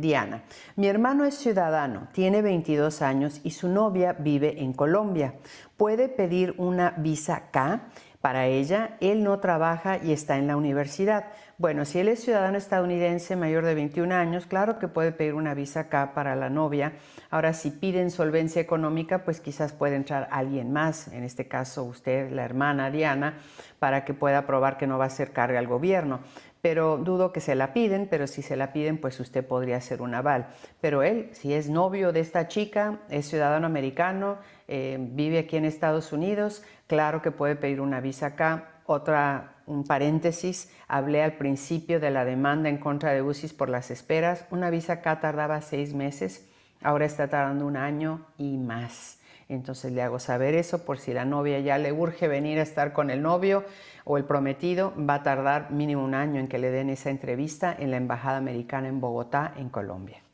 Diana, mi hermano es ciudadano, tiene 22 años y su novia vive en Colombia. Puede pedir una visa K para ella, él no trabaja y está en la universidad. Bueno, si él es ciudadano estadounidense mayor de 21 años, claro que puede pedir una visa K para la novia. Ahora, si piden solvencia económica, pues quizás puede entrar alguien más, en este caso usted, la hermana Diana, para que pueda probar que no va a ser carga al gobierno pero dudo que se la piden, pero si se la piden, pues usted podría hacer un aval. Pero él, si es novio de esta chica, es ciudadano americano, eh, vive aquí en Estados Unidos, claro que puede pedir una visa acá. Otra, un paréntesis, hablé al principio de la demanda en contra de UCIS por las esperas. Una visa acá tardaba seis meses, ahora está tardando un año y más. Entonces le hago saber eso por si la novia ya le urge venir a estar con el novio o el prometido, va a tardar mínimo un año en que le den esa entrevista en la Embajada Americana en Bogotá, en Colombia.